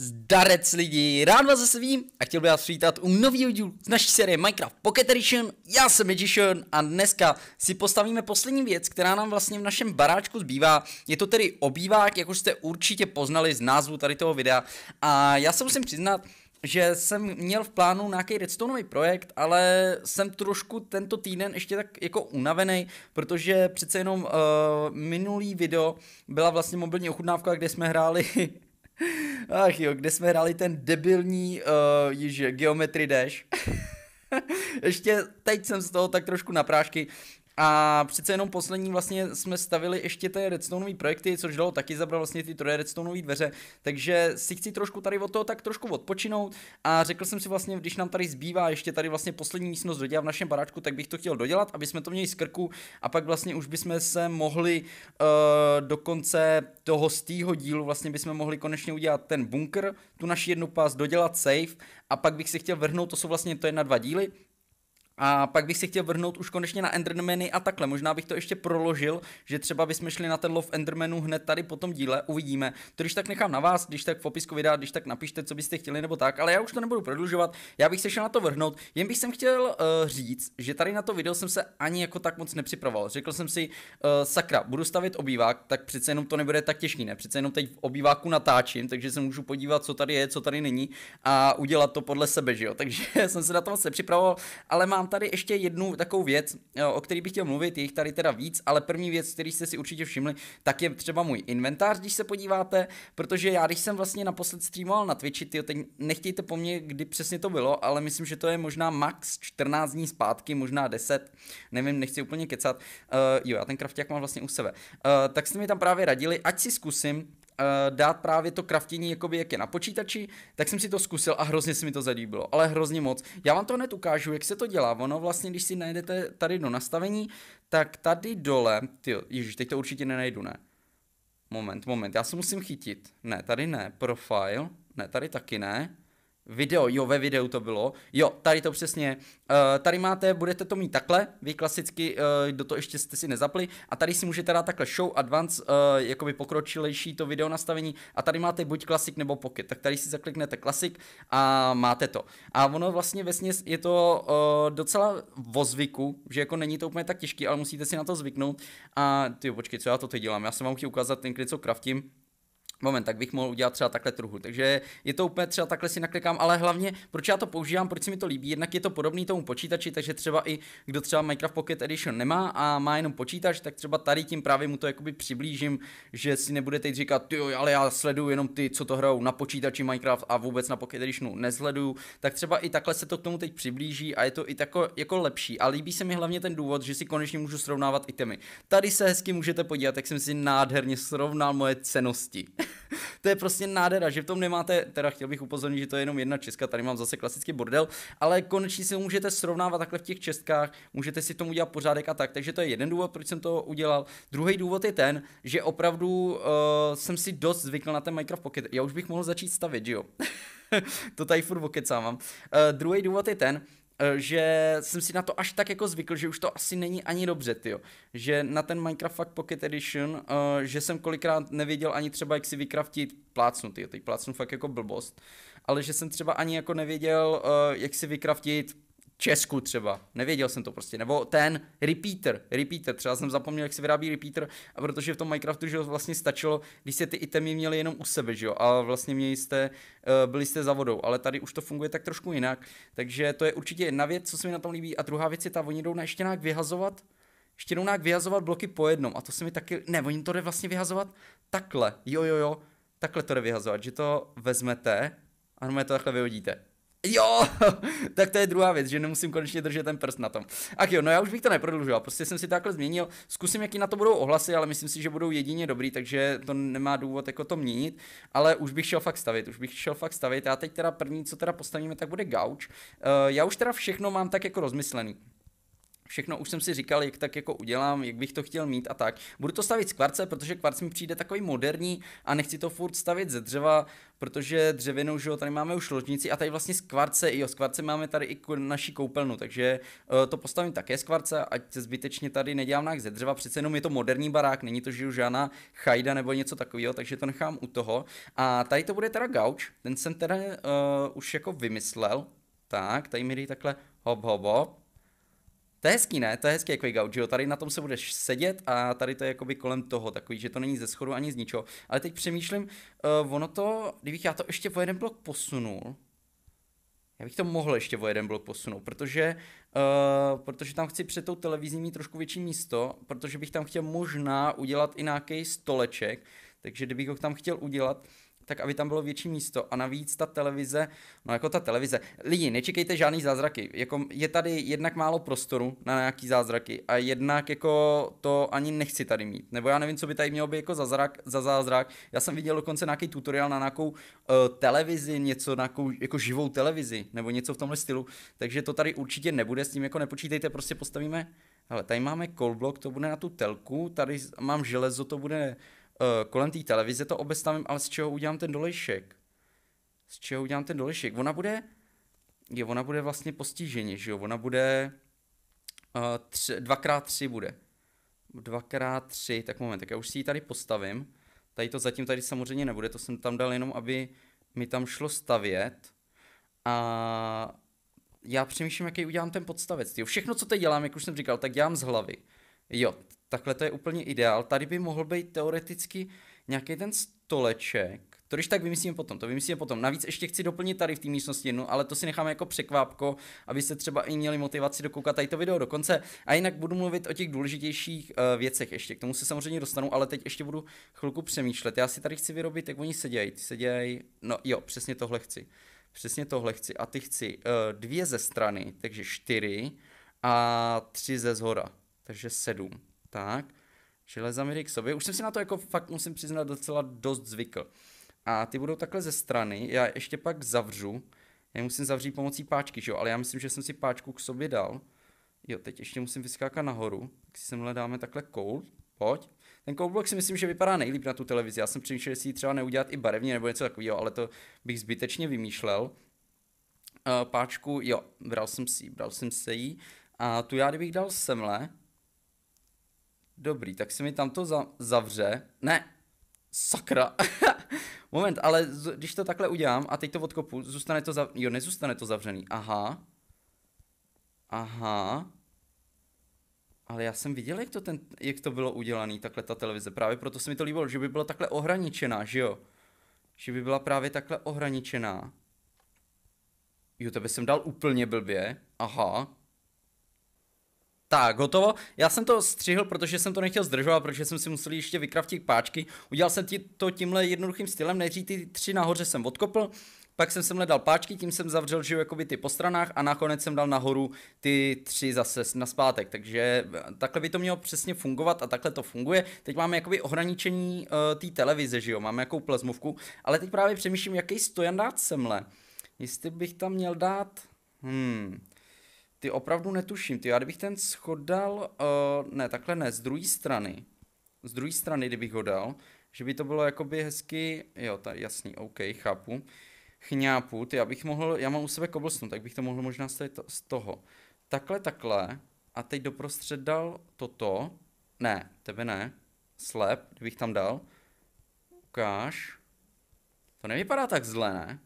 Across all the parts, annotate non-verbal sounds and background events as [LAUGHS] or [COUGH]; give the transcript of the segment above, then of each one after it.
Zdarec lidi, rád vás zase vím a chtěl bych vás přivítat u nového dílu z naší série Minecraft Pocket Edition. Já jsem Magician a dneska si postavíme poslední věc, která nám vlastně v našem baráčku zbývá. Je to tedy obývák, jak už jste určitě poznali z názvu tady toho videa. A já se musím přiznat, že jsem měl v plánu nějaký redstoneový projekt, ale jsem trošku tento týden ještě tak jako unavený, protože přece jenom uh, minulý video byla vlastně mobilní ochutnávka, kde jsme hráli [LAUGHS] [LAUGHS] Ach jo, kde jsme hráli ten debilní uh, již Geometry Dash. [LAUGHS] Ještě teď jsem z toho tak trošku na prášky. A přece jenom poslední vlastně jsme stavili ještě ty redstoneové projekty, což dalo taky zabral vlastně ty troje redstoneové dveře, takže si chci trošku tady od toho tak trošku odpočinout a řekl jsem si vlastně, když nám tady zbývá ještě tady vlastně poslední místnost dodělat v našem baráčku, tak bych to chtěl dodělat, aby jsme to měli z krku a pak vlastně už bychom se mohli uh, do konce toho stýho dílu vlastně bychom mohli konečně udělat ten bunkr, tu naši jednu pás, dodělat safe a pak bych si chtěl vrhnout, to jsou vlastně to je na dva díly, a pak bych si chtěl vrhnout už konečně na Endermany a takhle. Možná bych to ještě proložil, že třeba bychom šli na ten lov Endermanů hned tady po tom díle, uvidíme. To když tak nechám na vás, když tak v popisku videa, když tak napište, co byste chtěli nebo tak, ale já už to nebudu prodlužovat, já bych se šel na to vrhnout. Jen bych jsem chtěl uh, říct, že tady na to video jsem se ani jako tak moc nepřipravoval. Řekl jsem si, uh, sakra, budu stavit obývák, tak přece jenom to nebude tak těžký, ne? Přece jenom teď v obýváku natáčím, takže se můžu podívat, co tady je, co tady není a udělat to podle sebe, že jo? [LAUGHS] Takže jsem se na to moc nepřipravoval, ale mám tady ještě jednu takovou věc, eh, o které bych chtěl mluvit, je jich tady teda víc, ale první věc, který jste si určitě všimli, tak je třeba můj inventář, když se podíváte, protože já když jsem vlastně naposled streamoval na Twitchi, tyjo, teď nechtějte po mně, kdy přesně to bylo, ale myslím, že to je možná max 14 dní zpátky, možná 10, nevím, nechci úplně kecat, uh, jo, já ten krafták mám vlastně u sebe, uh, tak jste mi tam právě radili, ať si zkusím Eh, dát právě to kraftění, jakoby jak je na počítači, tak jsem si to zkusil a hrozně se mi to zalíbilo, ale hrozně moc. Já vám to hned ukážu, jak se to dělá. Ono vlastně, když si najdete tady do nastavení, tak tady dole, ty, ježiš, teď to určitě nenajdu, ne? Moment, moment, já se musím chytit. Ne, tady ne, profile, ne, tady taky ne. Video, jo, ve videu to bylo. Jo, tady to přesně. Uh, tady máte, budete to mít takhle, vy klasicky, uh, do toho ještě jste si nezapli. A tady si můžete dát takhle show, advance, uh, jakoby pokročilejší to video nastavení. A tady máte buď klasik nebo pocket. Tak tady si zakliknete klasik a máte to. A ono vlastně vesně je to uh, docela vo zvyku, že jako není to úplně tak těžký, ale musíte si na to zvyknout. A ty počkej, co já to teď dělám? Já jsem vám chtěl ukázat ten klid, co kraftím moment, tak bych mohl udělat třeba takhle truhu. Takže je to úplně třeba takhle si naklikám, ale hlavně proč já to používám, proč si mi to líbí. Jednak je to podobný tomu počítači, takže třeba i kdo třeba Minecraft Pocket Edition nemá a má jenom počítač, tak třeba tady tím právě mu to jakoby přiblížím, že si nebudete teď říkat, jo, ale já sleduju jenom ty, co to hrajou na počítači Minecraft a vůbec na Pocket Editionu nezleduju, tak třeba i takhle se to k tomu teď přiblíží a je to i tako, jako lepší. A líbí se mi hlavně ten důvod, že si konečně můžu srovnávat itemy. Tady se hezky můžete podívat, jak jsem si nádherně srovnal moje cenosti. [LAUGHS] to je prostě nádhera, že v tom nemáte, teda chtěl bych upozornit, že to je jenom jedna česka, tady mám zase klasický bordel, ale konečně si můžete srovnávat takhle v těch českách, můžete si tomu udělat pořádek a tak. Takže to je jeden důvod, proč jsem to udělal. Druhý důvod je ten, že opravdu uh, jsem si dost zvykl na ten Minecraft Pocket. Já už bych mohl začít stavit, že jo? [LAUGHS] to tady furt okecávám. Uh, druhý důvod je ten, Eh, že jsem si na to až tak jako zvykl, že už to asi není ani dobře, tyjo. Že na ten Minecraft Fuck Pocket Edition, uh, že jsem kolikrát nevěděl ani třeba, jak si vykraftit plácnu, tyjo, teď plácnu fakt jako blbost, ale že jsem třeba ani jako nevěděl, uh, jak si vykraftit Česku třeba. Nevěděl jsem to prostě. Nebo ten repeater, repeater, třeba jsem zapomněl, jak se vyrábí repeater, a protože v tom Minecraftu, že vlastně stačilo, když jste ty itemy měli jenom u sebe, že jo, a vlastně měli jste, eh, byli jste za vodou, ale tady už to funguje tak trošku jinak, takže to je určitě jedna věc, co se mi na tom líbí, a druhá věc je ta, oni jdou na nějak vyhazovat, nějak vyhazovat bloky po jednom, a to se mi taky, ne, oni to jde vlastně vyhazovat takhle, jo, jo, jo, takhle to jde vyhazovat, že to vezmete, a to takhle vyhodíte. Jo, [LAUGHS] tak to je druhá věc, že nemusím konečně držet ten prst na tom. Ach jo, no já už bych to neprodlužoval, prostě jsem si to takhle změnil. Zkusím, jaký na to budou ohlasy, ale myslím si, že budou jedině dobrý, takže to nemá důvod jako to měnit. Ale už bych šel fakt stavit, už bych šel fakt stavit. Já teď teda první, co teda postavíme, tak bude gauč. Uh, já už teda všechno mám tak jako rozmyslený. Všechno už jsem si říkal, jak tak jako udělám, jak bych to chtěl mít a tak. Budu to stavit z kvarce, protože kvarc mi přijde takový moderní a nechci to furt stavit ze dřeva, protože dřevěnou, že jo, tady máme už ložnici a tady vlastně z kvarce, jo, z kvarce máme tady i naší koupelnu, takže uh, to postavím také z kvarce, ať se zbytečně tady nedělám nějak ze dřeva, přece jenom je to moderní barák, není to, že žádná chajda nebo něco takového, takže to nechám u toho. A tady to bude teda gauč, ten jsem teda uh, už jako vymyslel, tak, tady mi dej takhle hop hop hop, to je hezký, ne? To je hezký jako gauč, jo? Tady na tom se budeš sedět a tady to je jakoby kolem toho, takový, že to není ze schodu ani z ničeho. Ale teď přemýšlím, uh, ono to, kdybych já to ještě o jeden blok posunul, já bych to mohl ještě o jeden blok posunout, protože, uh, protože tam chci před tou televizí mít trošku větší místo, protože bych tam chtěl možná udělat i nějaký stoleček, takže kdybych ho tam chtěl udělat, tak aby tam bylo větší místo. A navíc ta televize, no jako ta televize, lidi, nečekejte žádný zázraky. Jako je tady jednak málo prostoru na nějaký zázraky a jednak jako to ani nechci tady mít. Nebo já nevím, co by tady mělo být jako za, zrak, za zázrak. Já jsem viděl dokonce nějaký tutoriál na nějakou uh, televizi, něco, na nějakou jako živou televizi, nebo něco v tomhle stylu. Takže to tady určitě nebude, s tím jako nepočítejte, prostě postavíme. Ale tady máme kolblok, to bude na tu telku, tady mám železo, to bude Eh, kolem té televize to obestavím, ale z čeho udělám ten dolejšek? Z čeho udělám ten dolejšek? Ona bude, je, ona bude vlastně postiženě, že jo? Ona bude, uh, tři, dvakrát tři bude. Dvakrát tři, tak moment, tak já už si ji tady postavím. Tady to zatím tady samozřejmě nebude, to jsem tam dal jenom, aby mi tam šlo stavět. A já přemýšlím, jaký udělám ten podstavec. Jo, všechno, co teď dělám, jak už jsem říkal, tak dělám z hlavy. Jo, takhle to je úplně ideál. Tady by mohl být teoreticky nějaký ten stoleček, to když tak vymyslíme potom, to vymyslíme potom. Navíc ještě chci doplnit tady v té místnosti jednu, ale to si necháme jako překvápko, abyste třeba i měli motivaci dokoukat tady to video do konce. A jinak budu mluvit o těch důležitějších uh, věcech ještě, k tomu se samozřejmě dostanu, ale teď ještě budu chvilku přemýšlet. Já si tady chci vyrobit, jak oni sedějí, ty sedějí, no jo, přesně tohle chci. Přesně tohle chci a ty chci uh, dvě ze strany, takže čtyři a tři ze zhora, takže sedm tak, železami k sobě. Už jsem si na to jako fakt musím přiznat docela dost zvykl. A ty budou takhle ze strany, já ještě pak zavřu, já musím zavřít pomocí páčky, že jo, ale já myslím, že jsem si páčku k sobě dal. Jo, teď ještě musím vyskákat nahoru, tak si semhle dáme takhle koul, pojď. Ten koulblok si myslím, že vypadá nejlíp na tu televizi, já jsem přemýšlel, jestli ji třeba neudělat i barevně nebo něco takového, ale to bych zbytečně vymýšlel. Eh, páčku, jo, bral jsem si bral jsem se jí. A tu já kdybych dal semhle, Dobrý, tak se mi tam to za zavře. Ne, sakra. [LAUGHS] Moment, ale když to takhle udělám a teď to odkopu, zůstane to zavřený. Jo, nezůstane to zavřený. Aha. Aha. Ale já jsem viděl, jak to, ten, jak to bylo udělané, takhle ta televize. Právě proto se mi to líbilo, že by byla takhle ohraničená, že jo? Že by byla právě takhle ohraničená. Jo, tebe jsem dal úplně blbě. Aha. Tak, hotovo. Já jsem to střihl, protože jsem to nechtěl zdržovat, protože jsem si musel ještě vykraftit páčky. Udělal jsem ti to tímhle jednoduchým stylem, nejdřív ty tři nahoře jsem odkopl, pak jsem sem dal páčky, tím jsem zavřel, že jakoby ty po stranách a nakonec jsem dal nahoru ty tři zase na zpátek, takže eh, takhle by to mělo přesně fungovat a takhle to funguje. Teď máme jakoby ohraničení uh, té televize, že jo, máme jakou plazmovku, ale teď právě přemýšlím, jaký stojan dát semhle. Jestli bych tam měl dát... Hmm. Ty opravdu netuším, ty já kdybych ten schod dal, uh, eh, ne takhle ne, z druhé strany, z druhé strany kdybych ho dal, že by to bylo jakoby hezky, jo, ta, jasný, OK, chápu, chňápu, ty já bych mohl, já mám u sebe cobblestone, tak bych to mohl možná to z toho. Takhle, takhle, a teď doprostřed dal toto, ne, tebe ne, slep, kdybych tam dal, ukáž, to nevypadá tak zle, ne?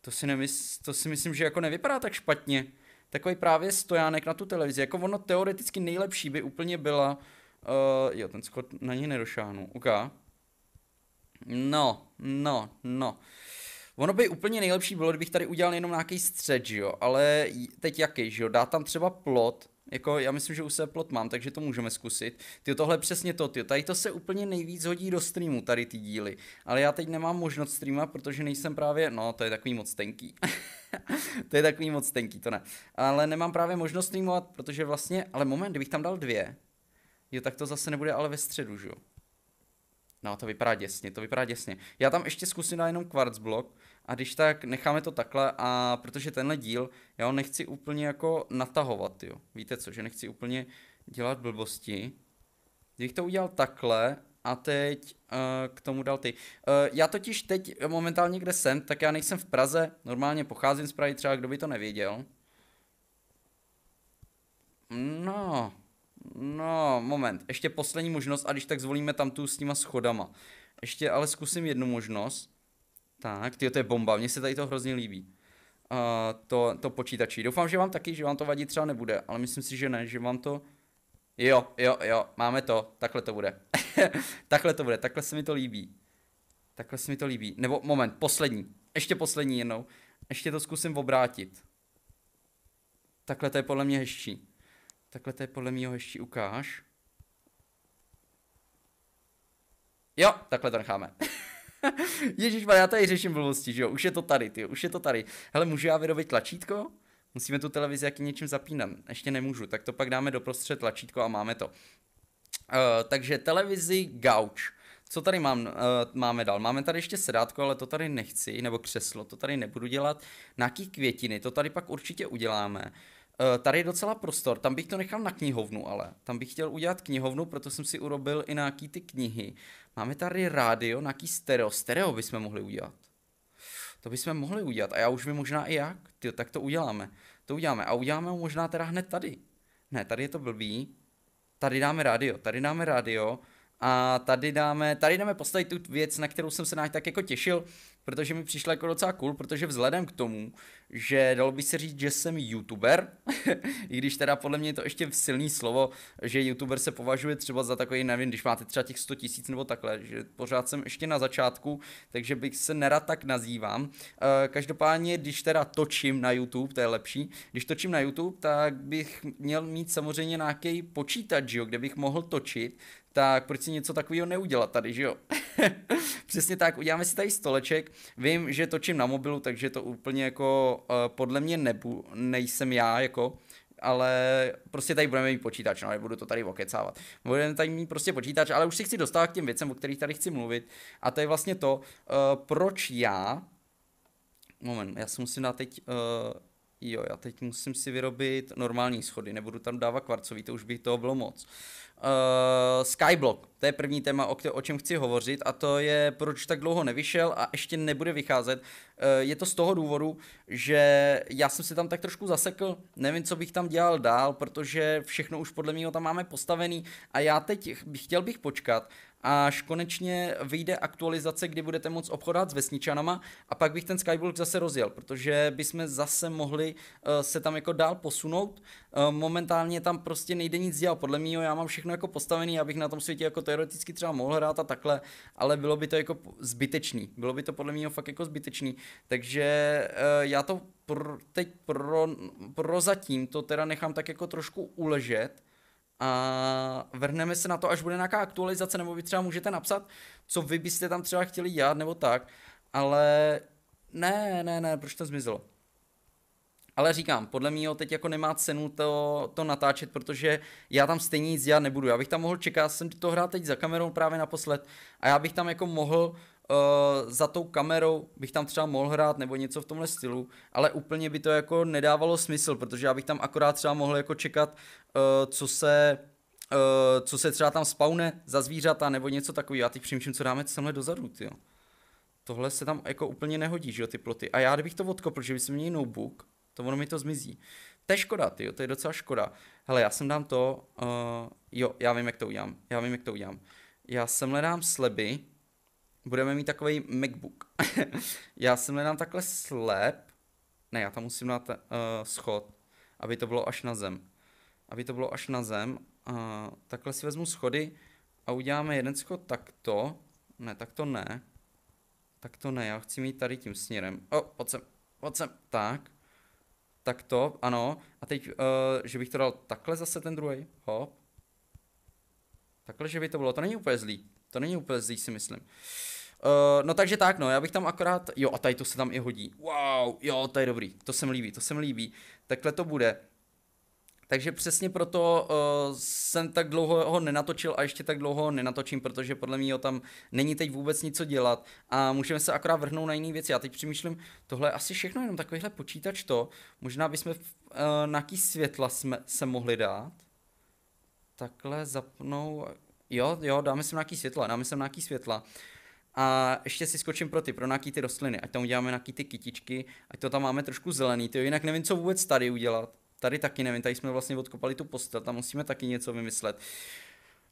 To si, nemysl, to si myslím, že jako nevypadá tak špatně takový právě stojánek na tu televizi. Jako ono teoreticky nejlepší by úplně byla, uh, jo, ten skot na ní nedošánu. uká. No, no, no. Uh, Ono by úplně nejlepší bylo, kdybych tady udělal jenom nějaký střed, že jo, ale teď jaký, že jo, dá tam třeba plot, jako já myslím, že u sebe plot mám, takže to můžeme zkusit. Ty tohle přesně to, ty tady to se úplně nejvíc hodí do streamu, tady ty díly. Ale já teď nemám možnost streama, protože nejsem právě, no to je takový moc tenký. [LAUGHS] to je takový moc tenký, to ne. Ale nemám právě možnost streamovat, protože vlastně, ale moment, kdybych tam dal dvě, jo tak to zase nebude ale ve středu, že jo. No to vypadá děsně, to vypadá děsně. Já tam ještě zkusím dát jenom quartz blok a když tak necháme to takhle a protože tenhle díl, já ho nechci úplně jako natahovat, jo. Víte co, že nechci úplně dělat blbosti. Kdybych to udělal takhle a teď uh, k tomu dal ty. Uh, já totiž teď momentálně kde jsem, tak já nejsem v Praze, normálně pocházím z Prahy třeba, kdo by to nevěděl. No, No, moment, ještě poslední možnost a když tak zvolíme tam tu s těma schodama. Ještě ale zkusím jednu možnost. Tak, ty to je bomba, mně se tady to hrozně líbí. Uh, to, to počítačí. Doufám, že vám taky, že vám to vadí třeba nebude, ale myslím si, že ne, že vám to... Jo, jo, jo, máme to, takhle to bude. [LAUGHS] takhle to bude, takhle se mi to líbí. Takhle se mi to líbí. Nebo moment, poslední. Ještě poslední jednou. Ještě to zkusím obrátit. Takhle to je podle mě hezčí. Takhle to je podle mě ještě ukáž. Jo, takhle to necháme. [LAUGHS] Ježíš, já tady řeším blbosti, že jo? Už je to tady, ty, už je to tady. Hele, můžu já vyrobit tlačítko? Musíme tu televizi jaký něčím zapínat. Ještě nemůžu, tak to pak dáme doprostřed tlačítko a máme to. Uh, takže televizi gauč. Co tady mám, uh, máme dál? Máme tady ještě sedátko, ale to tady nechci, nebo křeslo, to tady nebudu dělat. Nějaký květiny, to tady pak určitě uděláme. Eh, tady je docela prostor, tam bych to nechal na knihovnu ale. Tam bych chtěl udělat knihovnu, proto jsem si urobil i nějaký ty knihy. Máme tady rádio, nějaký stereo. Stereo bychom mohli udělat. To bychom mohli udělat a já už vím možná i jak. Ty, tak to uděláme. To uděláme a uděláme ho možná teda hned tady. Ne, tady je to blbý. Tady dáme rádio, tady dáme rádio. A tady dáme, tady dáme postavit tu věc, na kterou jsem se náš tak jako těšil protože mi přišla jako docela cool, protože vzhledem k tomu, že dalo by se říct, že jsem youtuber, [LAUGHS] i když teda podle mě je to ještě silný slovo, že youtuber se považuje třeba za takový, nevím, když máte třeba těch 100 tisíc nebo takhle, že pořád jsem ještě na začátku, takže bych se nerad tak nazývám. Eh, každopádně, když teda točím na YouTube, to je lepší, když točím na YouTube, tak bych měl mít samozřejmě nějaký počítač, jo, kde bych mohl točit, tak proč si něco takového neudělat tady, že jo? [LAUGHS] Přesně tak, uděláme si tady stoleček, Vím, že točím na mobilu, takže to úplně jako uh, podle mě nebu, nejsem já jako, ale prostě tady budeme mít počítač, no, nebudu to tady okecávat. Budeme tady mít prostě počítač, ale už si chci dostat k těm věcem, o kterých tady chci mluvit. A to je vlastně to, uh, proč já... Moment, já si musím na teď... Uh, jo, já teď musím si vyrobit normální schody, nebudu tam dávat kvarcový, to už by toho bylo moc. Uh, Skyblock, to je první téma, o, o čem chci hovořit a to je, proč tak dlouho nevyšel a ještě nebude vycházet. Uh, je to z toho důvodu, že já jsem se tam tak trošku zasekl, nevím, co bych tam dělal dál, protože všechno už podle mě tam máme postavený a já teď bych, chtěl bych počkat, až konečně vyjde aktualizace, kdy budete moc obchodovat s vesničanama a pak bych ten Skyblock zase rozjel, protože bychom zase mohli uh, se tam jako dál posunout. Uh, momentálně tam prostě nejde nic dělat, podle mě já mám všechno jako postavený, abych na tom světě jako teoreticky třeba mohl hrát a takhle, ale bylo by to jako zbytečný, bylo by to podle mě fakt jako zbytečný, takže uh, já to pro, teď pro, zatím to teda nechám tak jako trošku uležet, a vrhneme se na to, až bude nějaká aktualizace, nebo vy třeba můžete napsat, co vy byste tam třeba chtěli dělat, nebo tak, ale ne, ne, ne, proč to zmizelo? Ale říkám, podle mě teď jako nemá cenu to, to natáčet, protože já tam stejně nic dělat nebudu. Já bych tam mohl čekat, jsem to hrát teď za kamerou právě naposled a já bych tam jako mohl uh, za tou kamerou bych tam třeba mohl hrát nebo něco v tomhle stylu, ale úplně by to jako nedávalo smysl, protože já bych tam akorát třeba mohl jako čekat, uh, co se uh, co se třeba tam spawne za zvířata nebo něco takového. Já teď přemýšlím, co dáme semhle dozadu, jo. Tohle se tam jako úplně nehodí, že jo, ty ploty. A já kdybych to odkopl, že bych se měl notebook, to ono mi to zmizí. To je škoda, ty jo, to je docela škoda. Hele, já sem dám to, uh, jo, já vím, jak to udělám, já vím, jak to udělám. Já sem hledám sleby, budeme mít takový MacBook. [LAUGHS] já jsem nám takhle slep, ne, já tam musím dát uh, schod, aby to bylo až na zem. Aby to bylo až na zem. Uh, takhle si vezmu schody a uděláme jeden schod takto. Ne, tak to ne. Tak to ne, já chci mít tady tím směrem. O, pojď sem, pojď sem. Tak. Tak to, ano. A teď, uh, že bych to dal takhle zase ten druhý. Hop. Takhle, že by to bylo. To není úplně zlý. To není úplně zlý, si myslím. Uh, no takže tak, no, já bych tam akorát, jo a tady to se tam i hodí, wow, jo, to je dobrý, to se mi líbí, to se mi líbí, takhle to bude. Takže přesně proto uh, jsem tak dlouho ho nenatočil a ještě tak dlouho ho nenatočím, protože podle mě tam není teď vůbec nic co dělat a můžeme se akorát vrhnout na jiné věci. Já teď přemýšlím, tohle je asi všechno, jenom takovýhle počítač to, možná bychom uh, na jaký světla jsme se mohli dát. Takhle zapnou, jo, jo, dáme na nějaký světla, dáme na nějaký světla. Uh, a ještě si skočím pro ty, pro nějaký ty rostliny, ať tam uděláme nějaký ty kytičky, ať to tam máme trošku zelený, ty jinak nevím, co vůbec tady udělat. Tady taky nevím, tady jsme vlastně odkopali tu postel, tam musíme taky něco vymyslet.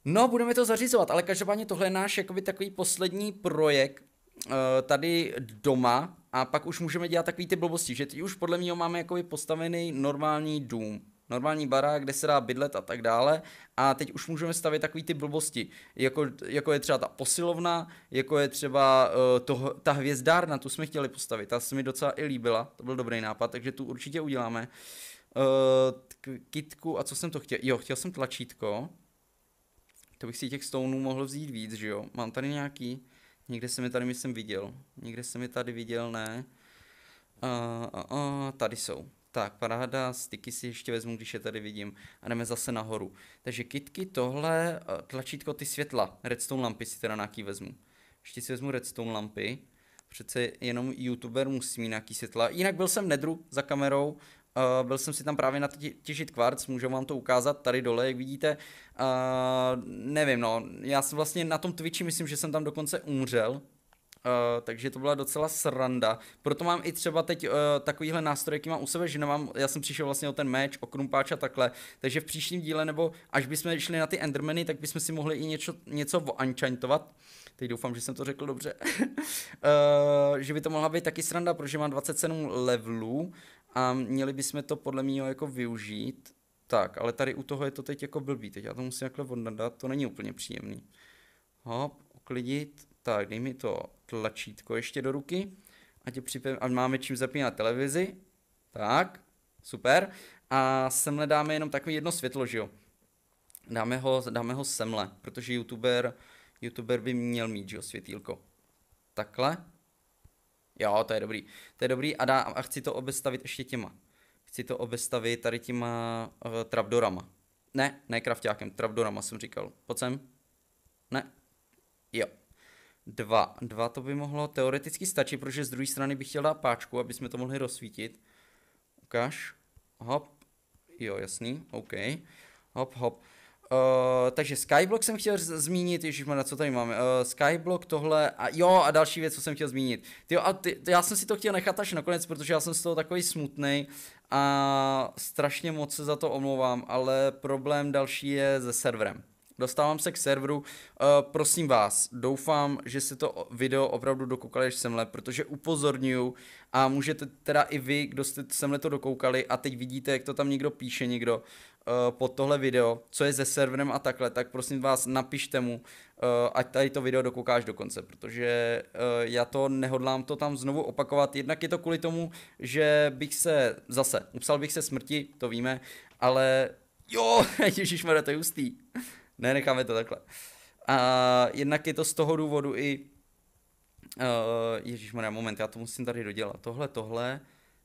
No, budeme to zařizovat, ale každopádně tohle je náš jakoby takový poslední projekt uh, tady doma a pak už můžeme dělat takový ty blbosti, že teď už podle mě máme jakoby postavený normální dům normální barák, kde se dá bydlet a tak dále. A teď už můžeme stavět takové ty blbosti, jako, jako je třeba ta posilovna, jako je třeba uh, eh, to, ta hvězdárna, tu jsme chtěli postavit, ta se mi docela i líbila, to byl dobrý nápad, takže tu určitě uděláme. Uh, kitku, a co jsem to chtěl? Jo, chtěl jsem tlačítko. To bych si těch stounů mohl vzít víc, že jo? Mám tady nějaký, někde jsem je tady myslím viděl, někde jsem je tady viděl, ne? Uh, uh, uh, tady jsou. Tak, paráda, styky si ještě vezmu, když je tady vidím. A jdeme zase nahoru. Takže kitky, tohle, eh, tlačítko ty světla. Redstone lampy si teda nějaký vezmu. Ještě si vezmu redstone lampy. Přece jenom youtuber musí mít nějaký světla. Jinak byl jsem nedru za kamerou, Uh, byl jsem si tam právě na těžit kvarc, můžu vám to ukázat tady dole, jak vidíte. Uh, nevím, no, já jsem vlastně na tom Twitchi myslím, že jsem tam dokonce umřel, Uh, takže to byla docela sranda. Proto mám i třeba teď uh, takovýhle nástroj, jaký mám u sebe, že nemám, já jsem přišel vlastně o ten meč, o krumpáč a takhle. Takže v příštím díle, nebo až bychom šli na ty endermeny, tak bychom si mohli i něco, něco voančantovat. Teď doufám, že jsem to řekl dobře. uh, [LAUGHS] že by to mohla být taky sranda, protože mám 27 levelů a měli bychom to podle mě jako využít. Tak, ale tady u toho je to teď jako blbý, teď já to musím takhle odnadat, to není úplně příjemný. Hop, uklidit, tak, dej mi to tlačítko ještě do ruky. Ať, je připe- ať máme čím zapínat televizi. Tak, super. A semhle dáme jenom takové jedno světlo, že jo? Dáme ho, dáme ho semhle, protože youtuber, youtuber by měl mít, že jo, světýlko. Takhle. Jo, to je dobrý. To je dobrý a, dá, a chci to obestavit ještě těma. Chci to obestavit tady těma uh, trapdorama. Ne, ne krafťákem, trapdorama jsem říkal. Pojď sem. Ne. Jo, Dva. Dva to by mohlo teoreticky stačit, protože z druhé strany bych chtěl dát páčku, aby jsme to mohli rozsvítit. Ukáž. Hop. Jo, jasný. OK. Hop, hop. Uh, takže Skyblock jsem chtěl zmínit, ježiš, na co tady máme, uh, Skyblock tohle, a jo a další věc, co jsem chtěl zmínit, Tyjo, a ty, já jsem si to chtěl nechat až nakonec, protože já jsem z toho takový smutný a strašně moc se za to omlouvám, ale problém další je se serverem. Dostávám se k serveru. Uh, prosím vás, doufám, že se to video opravdu dokoukali až semhle, protože upozorňuju a můžete teda i vy, kdo jste semhle to dokoukali a teď vidíte, jak to tam někdo píše, někdo uh, pod tohle video, co je se serverem a takhle, tak prosím vás, napište mu, uh, ať tady to video dokoukáš do konce, protože uh, já to nehodlám to tam znovu opakovat. Jednak je to kvůli tomu, že bych se zase, upsal bych se smrti, to víme, ale jo, [LAUGHS] ježišmarja, to je hustý necháme to takhle. A jednak je to z toho důvodu i, uh, ježíš moment, já to musím tady dodělat, tohle, tohle,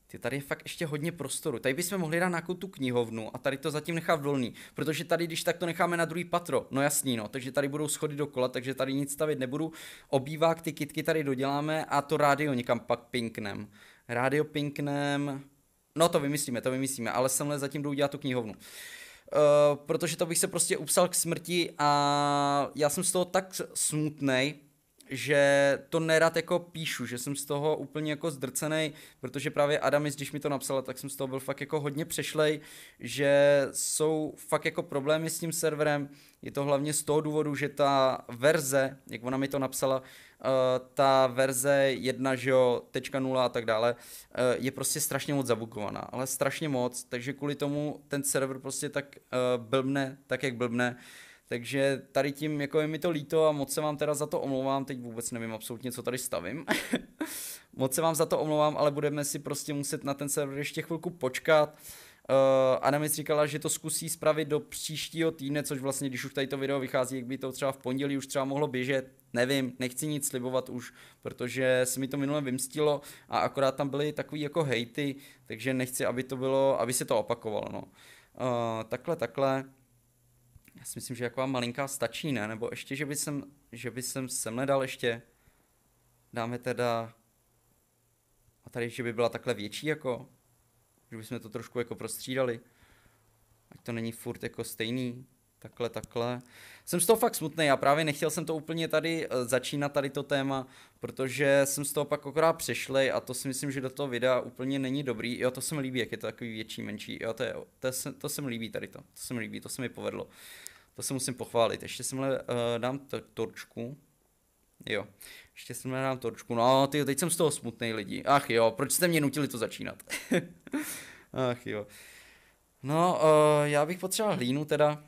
ty tady je fakt ještě hodně prostoru. Tady bychom mohli dát nějakou tu knihovnu a tady to zatím nechat volný, protože tady, když tak to necháme na druhý patro, no jasný, no, takže tady budou schody dokola, takže tady nic stavit nebudu. Obývák, ty kitky tady doděláme a to rádio někam pak pinknem. Rádio pinknem, no to vymyslíme, to vymyslíme, ale semhle zatím jdu dělat tu knihovnu. Uh, Eh, protože to bych se prostě upsal k smrti a já jsem z toho tak smutný, že to nerad jako píšu, že jsem z toho úplně jako zdrcený, protože právě Adamis, když mi to napsala, tak jsem z toho byl fakt jako hodně přešlej, že jsou fakt jako problémy s tím serverem, je to hlavně z toho důvodu, že ta verze, jak ona mi to napsala, Eh, ta verze 1, že jo, tečka 0 a tak dále, eh, je prostě strašně moc zabukovaná, ale strašně moc, takže kvůli tomu ten server prostě tak eh, blbne, tak jak blbne, takže tady tím jako je mi to líto a moc se vám teda za to omlouvám, teď vůbec nevím absolutně, co tady stavím. [LAUGHS] moc se vám za to omlouvám, ale budeme si prostě muset na ten server ještě chvilku počkat. Uh, mi říkala, že to zkusí spravit do příštího týdne, což vlastně, když už tady to video vychází, jak by to třeba v pondělí už třeba mohlo běžet, Nevím, nechci nic slibovat už, protože se mi to minule vymstilo a akorát tam byly takový jako hejty, takže nechci, aby to bylo, aby se to opakovalo, no. Uh, takhle, takhle. Já si myslím, že jako malinká stačí, ne? Nebo ještě, že by jsem, že by jsem sem nedal ještě. Dáme teda... A tady, že by byla takhle větší, jako. Že bychom to trošku jako prostřídali. Ať to není furt jako stejný takhle, takhle. Jsem z toho fakt smutný, já právě nechtěl jsem to úplně tady eh, začínat, tady to téma, protože jsem z toho pak akorát přešli a to si myslím, že do toho videa úplně není dobrý. Jo, to se mi líbí, jak je to takový větší, menší, jo, to, je, to, se, to se mi líbí tady to, to se mi líbí, to se mi povedlo. To se musím pochválit. Ještě semhle uh, eh, dám t- torčku. Jo, ještě mi dám torčku. No, ty, teď jsem z toho smutný lidi. Ach jo, proč jste mě nutili to začínat? [LAUGHS] Ach jo. No, uh, já bych potřeboval hlínu teda,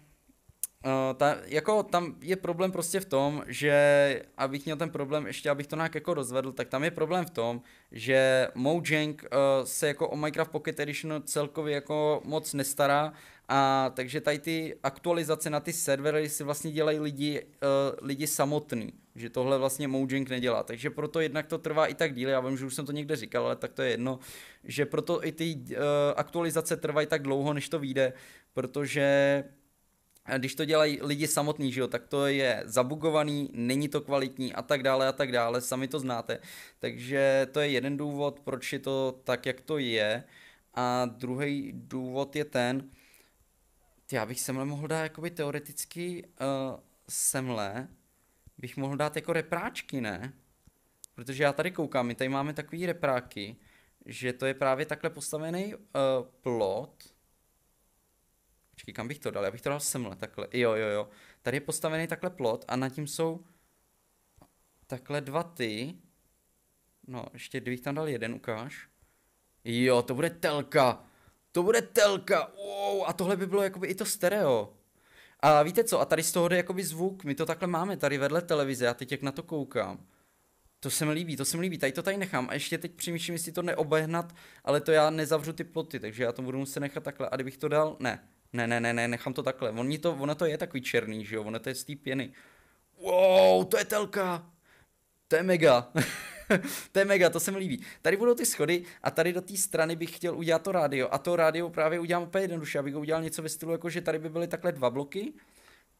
Eh, ta, jako tam je problém prostě v tom, že abych měl ten problém, ještě abych to nějak jako rozvedl, tak tam je problém v tom, že Mojang uh, se jako o Minecraft Pocket Edition celkově jako moc nestará a takže tady ty aktualizace na ty servery si vlastně dělají lidi, uh, lidi samotný, že tohle vlastně Mojang nedělá, takže proto jednak to trvá i tak díl, já vím, že už jsem to někde říkal, ale tak to je jedno, že proto i ty uh, aktualizace trvají tak dlouho, než to vyjde, protože když to dělají lidi samotný, že jo, tak to je zabugovaný, není to kvalitní a tak dále a tak dále, sami to znáte. Takže to je jeden důvod, proč je to tak, jak to je. A druhý důvod je ten, já bych semhle mohl dát jakoby teoreticky uh, semhle, bych mohl dát jako repráčky, ne? Protože já tady koukám, my tady máme takový repráky, že to je právě takhle postavený uh, plot, Počkej, kam bych to dal? Já bych to dal semhle, takhle. Jo, jo, jo. Tady je postavený takhle plot a nad tím jsou takhle dva ty. No, ještě kdybych tam dal jeden, ukáž. Jo, to bude telka. To bude telka. Wow, a tohle by bylo jakoby i to stereo. A víte co, a tady z toho jde jakoby zvuk, my to takhle máme tady vedle televize, já teď jak na to koukám. To se mi líbí, to se mi líbí, tady to tady nechám a ještě teď přemýšlím, jestli to neobehnat, ale to já nezavřu ty ploty, takže já to budu muset nechat takhle a kdybych to dal, ne, ne, ne, ne, ne, nechám to takhle. On to, ono to je takový černý, že jo? Ono to je z té pěny. Wow, to je telka! To je mega. [LAUGHS] to je mega, to se mi líbí. Tady budou ty schody a tady do té strany bych chtěl udělat to rádio. A to rádio právě udělám úplně jednoduše, abych udělal něco ve stylu, jako že tady by byly takhle dva bloky,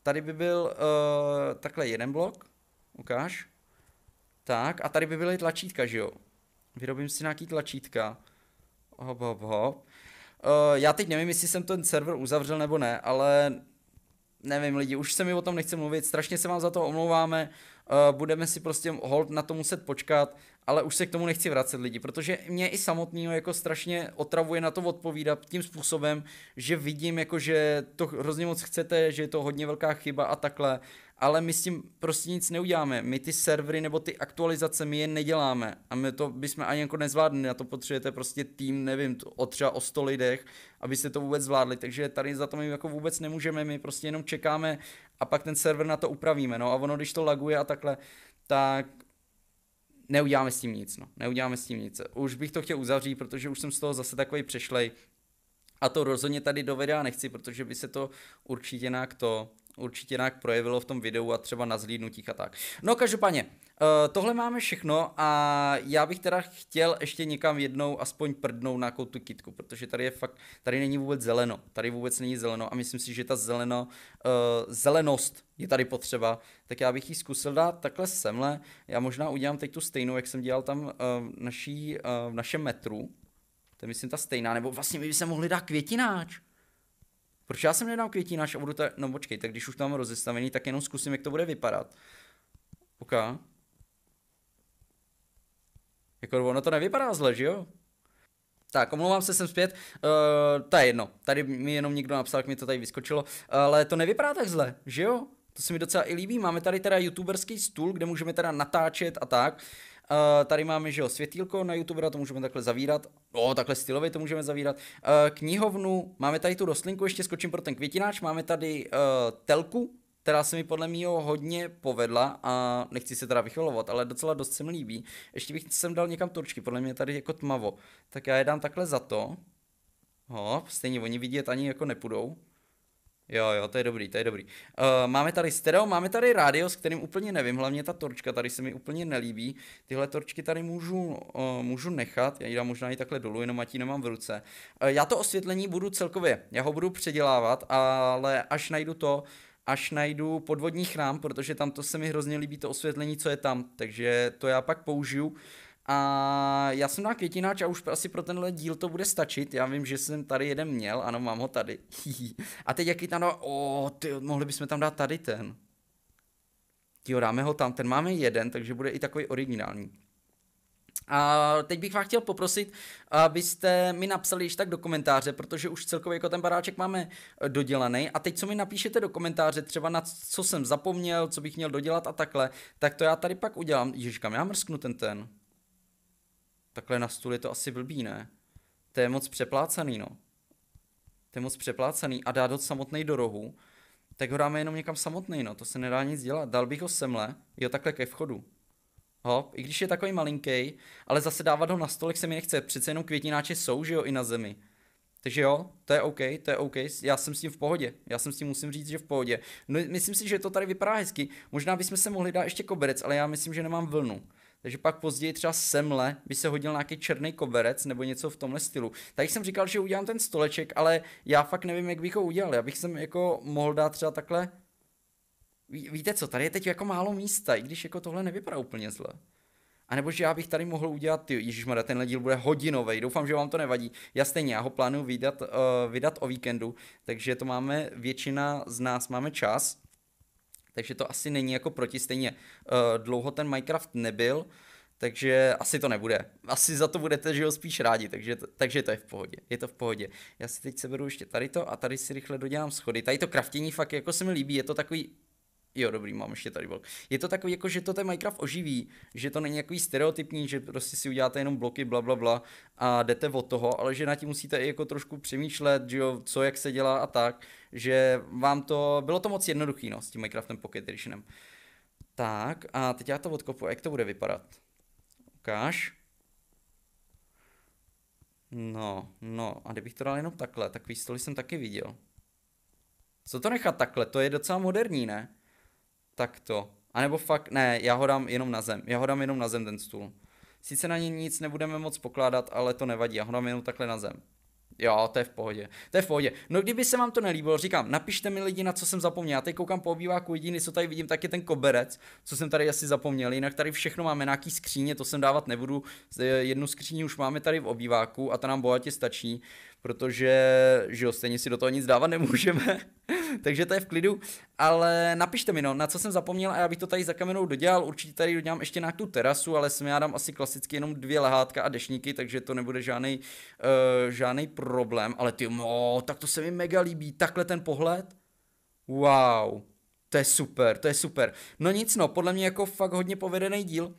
tady by byl uh, takhle jeden blok, ukáž. Tak, a tady by byly tlačítka, že jo? Vyrobím si nějaký tlačítka. Hop, hop, hop. Uh, já teď nevím, jestli jsem ten server uzavřel nebo ne, ale nevím lidi, už se mi o tom nechce mluvit, strašně se vám za to omlouváme, Uh, budeme si prostě hold na to muset počkat, ale už se k tomu nechci vracet lidi, protože mě i samotného jako strašně otravuje na to odpovídat tím způsobem, že vidím jako, že to hrozně moc chcete, že je to hodně velká chyba a takhle, ale my s tím prostě nic neuděláme. My ty servery nebo ty aktualizace my je neděláme a my to bychom ani jako nezvládli. Na to potřebujete prostě tým, nevím, o třeba o 100 lidech, abyste to vůbec zvládli. Takže tady za to my jako vůbec nemůžeme, my prostě jenom čekáme, a pak ten server na to upravíme, no a ono, když to laguje a takhle, tak neuděláme s tím nic, no, neuděláme s tím nic. Už bych to chtěl uzavřít, protože už jsem z toho zase takový přešlej a to rozhodně tady do videa nechci, protože by se to určitě nějak to určitě nějak projevilo v tom videu a třeba na zlídnutích a tak. No každopádně, eh, tohle máme všechno a já bych teda chtěl ještě někam jednou aspoň prdnout na tu kitku, protože tady je fakt, tady není vůbec zeleno, tady vůbec není zeleno a myslím si, že ta zeleno, eh, zelenost je tady potřeba, tak já bych ji zkusil dát takhle semle, já možná udělám teď tu stejnou, jak jsem dělal tam eh, v, naší, v našem metru, to je myslím ta stejná, nebo vlastně by se mohli dát květináč. Proč já jsem nedám květináč a budu tady, No počkej, tak když už tam rozestavený, tak jenom zkusím, jak to bude vypadat. OK. Jako ono to nevypadá zle, že jo? Tak, omlouvám se, jsem zpět. Uh, to je jedno. Tady mi jenom někdo napsal, jak mi to tady vyskočilo. Ale to nevypadá tak zle, že jo? To se mi docela i líbí. Máme tady teda youtuberský stůl, kde můžeme teda natáčet a tak. Eh, tady máme, že jo, světýlko na YouTubera, to můžeme takhle zavírat. O, takhle stylově to můžeme zavírat. Uh, knihovnu, máme tady tu rostlinku, ještě skočím pro ten květináč, máme tady uh, telku, která se mi podle mého hodně povedla a nechci se teda vychvalovat, ale docela dost se mi líbí. Ještě bych sem dal někam turčky, podle mě tady jako tmavo. Tak já je dám takhle za to. Hop, stejně oni vidět ani jako nepůjdou. Jo, jo, to je dobrý, to je dobrý. Uh, máme tady stereo, máme tady rádio, s kterým úplně nevím, hlavně ta torčka tady se mi úplně nelíbí. Tyhle torčky tady můžu, uh, můžu nechat, já ji dám možná i takhle dolů, jenom ať ji nemám v ruce. Uh, já to osvětlení budu celkově, já ho budu předělávat, ale až najdu to, až najdu podvodní chrám, protože tam to se mi hrozně líbí to osvětlení, co je tam, takže to já pak použiju. A já jsem na květináč a už asi pro tenhle díl to bude stačit. Já vím, že jsem tady jeden měl, ano, mám ho tady. [LAUGHS] a teď jaký tam O, ty, mohli bychom tam dát tady ten. Jo, dáme ho tam, ten máme jeden, takže bude i takový originální. A teď bych vás chtěl poprosit, abyste mi napsali již tak do komentáře, protože už celkově jako ten baráček máme eh, dodělaný. A teď, co mi napíšete do komentáře, třeba na co jsem zapomněl, co bych měl dodělat a takhle, tak to já tady pak udělám. kam já mrsknu ten ten takhle na stůl je to asi blbý, ne? To je moc přeplácaný, no. To je moc přeplácaný a dá dot samotný do rohu, tak ho dáme jenom někam samotný, no, to se nedá nic dělat. Dal bych ho semle, jo, takhle ke vchodu. Hop, i když je takový malinký, ale zase dávat ho na stolek se mi nechce, přece jenom květináče jsou, že jo, i na zemi. Takže jo, to je OK, to je OK, já jsem s tím v pohodě, já jsem s tím musím říct, že v pohodě. No, myslím si, že to tady vypadá hezky, možná bychom se mohli dát ještě koberec, ale já myslím, že nemám vlnu. Takže pak později třeba semle by se hodil nějaký černý koberec nebo něco v tomhle stylu. Tak jsem říkal, že udělám ten stoleček, ale já fakt nevím, jak bych ho udělal. Já bych sem jako mohl dát třeba takhle. Ví, víte co, tady je teď jako málo místa, i když jako tohle nevypadá úplně zle. A nebo že já bych tady mohl udělat, ty, mada, tenhle díl bude hodinový, doufám, že vám to nevadí. Já stejně, já ho plánuju vydat, uh, vydat o víkendu, takže to máme, většina z nás máme čas, takže to asi není jako proti. Stejně uh, dlouho ten Minecraft nebyl, takže asi to nebude. Asi za to budete, že ho spíš rádi, takže to, takže to je v pohodě. Je to v pohodě. Já si teď seberu ještě tady to a tady si rychle dodělám schody. Tady to kraftění fakt jako se mi líbí, je to takový Jo, dobrý, mám ještě tady blok. Je to takový, jako že to ten Minecraft oživí, že to není takový stereotypní, že prostě si uděláte jenom bloky, bla, bla, bla a jdete od toho, ale že na tím musíte i jako trošku přemýšlet, že jo, co, jak se dělá a tak že vám to, bylo to moc jednoduchý no, s tím Minecraftem Pocket Editionem. Tak a teď já to odkopu, jak to bude vypadat. Ukáž. No, no, a kdybych to dal jenom takhle, tak stoly jsem taky viděl. Co to nechat takhle, to je docela moderní, ne? Tak to. A nebo fakt, ne, já ho dám jenom na zem, já ho dám jenom na zem ten stůl. Sice na ně nic nebudeme moc pokládat, ale to nevadí, já ho dám jenom takhle na zem. Jo, to je v pohodě. To je v pohodě. No kdyby se vám to nelíbilo, říkám, napište mi lidi, na co jsem zapomněl. Já teď koukám po obýváku, jediný, co tady vidím, tak je ten koberec, co jsem tady asi zapomněl. Jinak tady všechno máme nějaký skříně, to sem dávat nebudu. Jednu skříni už máme tady v obýváku a ta nám bohatě stačí protože že jo, stejně si do toho nic dávat nemůžeme, [LAUGHS] takže to je v klidu, ale napište mi no, na co jsem zapomněl a já bych to tady za kamenou dodělal, určitě tady dodělám ještě na tu terasu, ale jsem já dám asi klasicky jenom dvě lehátka a dešníky, takže to nebude žádný uh, eh, problém, ale ty no, tak to se mi mega líbí, takhle ten pohled, wow, to je super, to je super. No nic no, podle mě jako fakt hodně povedený díl,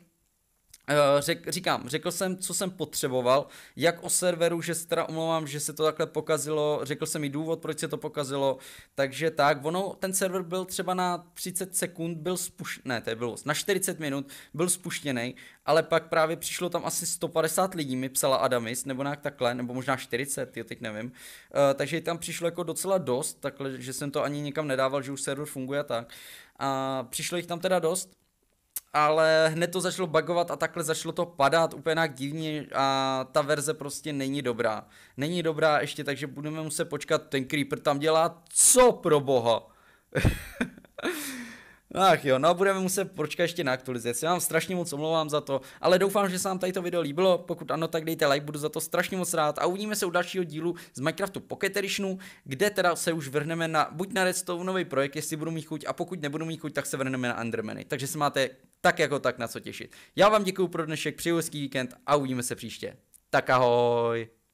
Eh, řek, říkám, řekl jsem, co jsem potřeboval, jak o serveru, že se teda omlouvám, že se to takhle pokazilo, řekl jsem i důvod, proč se to pokazilo, takže tak, ono, ten server byl třeba na 30 sekund, byl spuštěný, ne, to je bylo, na 40 minut byl spuštěný, ale pak právě přišlo tam asi 150 lidí, mi psala Adamis, nebo nějak takhle, nebo možná 40, jo, teď nevím, uh, takže tam přišlo jako docela dost, takhle, že jsem to ani nikam nedával, že už server funguje tak, a přišlo jich tam teda dost, ale hned to začalo bagovat a takhle začalo to padat úplně divně a ta verze prostě není dobrá. Není dobrá ještě, takže budeme muset počkat, ten Creeper tam dělá co pro boha. [LAUGHS] Ach jo, no budeme muset počkat ještě na aktualizaci. Já vám strašně moc omlouvám za to, ale doufám, že se vám tady to video líbilo. Pokud ano, tak dejte like, budu za to strašně moc rád. A uvidíme se u dalšího dílu z Minecraftu Pocket Editionu, kde teda se už vrhneme na buď na Redstoneový projekt, jestli budu mít chuť, a pokud nebudu mít chuť, tak se vrhneme na Undermany. Takže se máte tak jako tak na co těšit. Já vám děkuji pro dnešek, přeju hezký víkend a uvidíme se příště. Tak ahoj!